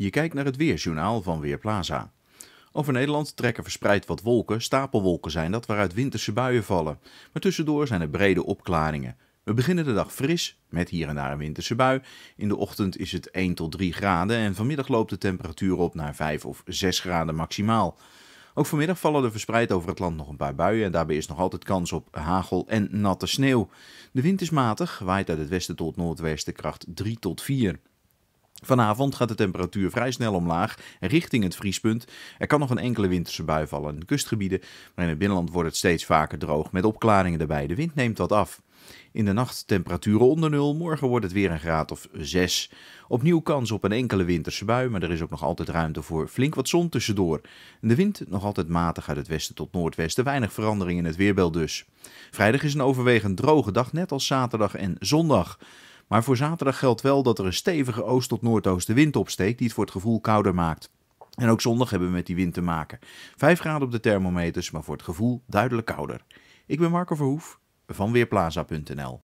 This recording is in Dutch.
Je kijkt naar het weerjournaal van Weerplaza. Over Nederland trekken verspreid wat wolken. Stapelwolken zijn dat waaruit winterse buien vallen. Maar tussendoor zijn er brede opklaringen. We beginnen de dag fris, met hier en daar een winterse bui. In de ochtend is het 1 tot 3 graden en vanmiddag loopt de temperatuur op naar 5 of 6 graden maximaal. Ook vanmiddag vallen er verspreid over het land nog een paar buien en daarbij is nog altijd kans op hagel en natte sneeuw. De wind is matig, waait uit het westen tot noordwesten kracht 3 tot 4. Vanavond gaat de temperatuur vrij snel omlaag richting het vriespunt. Er kan nog een enkele winterse bui vallen in kustgebieden, maar in het binnenland wordt het steeds vaker droog met opklaringen erbij. De wind neemt wat af. In de nacht temperaturen onder nul, morgen wordt het weer een graad of 6. Opnieuw kans op een enkele winterse bui, maar er is ook nog altijd ruimte voor flink wat zon tussendoor. De wind nog altijd matig uit het westen tot noordwesten, weinig verandering in het weerbeeld dus. Vrijdag is een overwegend droge dag, net als zaterdag en zondag. Maar voor zaterdag geldt wel dat er een stevige oost- tot noordoostenwind opsteekt, die het voor het gevoel kouder maakt. En ook zondag hebben we met die wind te maken. 5 graden op de thermometers, maar voor het gevoel duidelijk kouder. Ik ben Marco Verhoef van Weerplaza.nl.